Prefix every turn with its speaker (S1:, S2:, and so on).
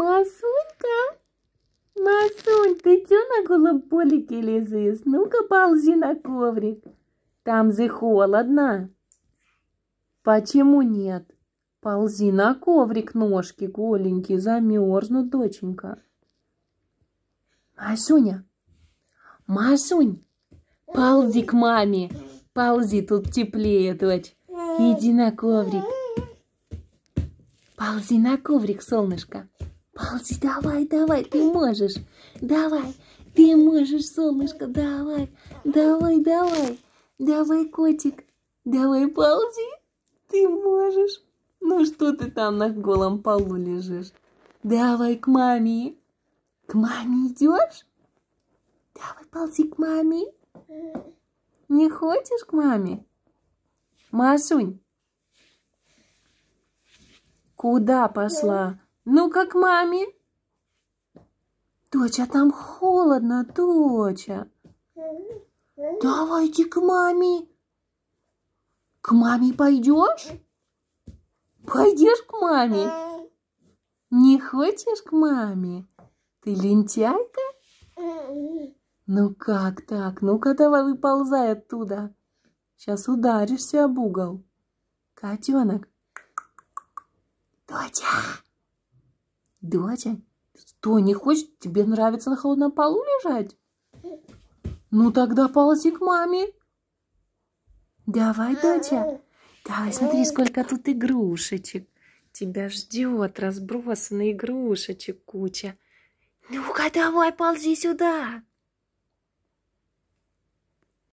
S1: Масунька, Масунь, ты на голом лезешь? Ну-ка ползи на коврик. Там же холодно. Почему нет? Ползи на коврик, ножки голенькие, замерзну, доченька. Масюня, Масунь, ползи к маме. Ползи, тут теплее, дочь. Иди на коврик. Ползи на коврик, солнышко. Ползи, давай, давай, ты можешь. Давай, ты можешь, солнышко, давай. Давай, давай. Давай, котик. Давай, ползи. Ты можешь. Ну что ты там на голом полу лежишь? Давай к маме. К маме идешь? Давай, ползи к маме. Не хочешь к маме? Машунь, куда пошла? Ну, как маме? Доча, там холодно, доча. Давайте к маме. К маме пойдешь? Пойдешь к маме? Не хочешь к маме? Ты лентяйка? Ну как так? Ну-ка давай выползай оттуда. Сейчас ударишься об угол. Котенок. Доча! Датя, что, не хочешь? Тебе нравится на холодном полу лежать? Ну тогда ползи к маме. Давай, Датя. Давай, смотри, сколько тут игрушечек. Тебя ждет разбросанные игрушечек куча. Ну-ка, давай, ползи сюда.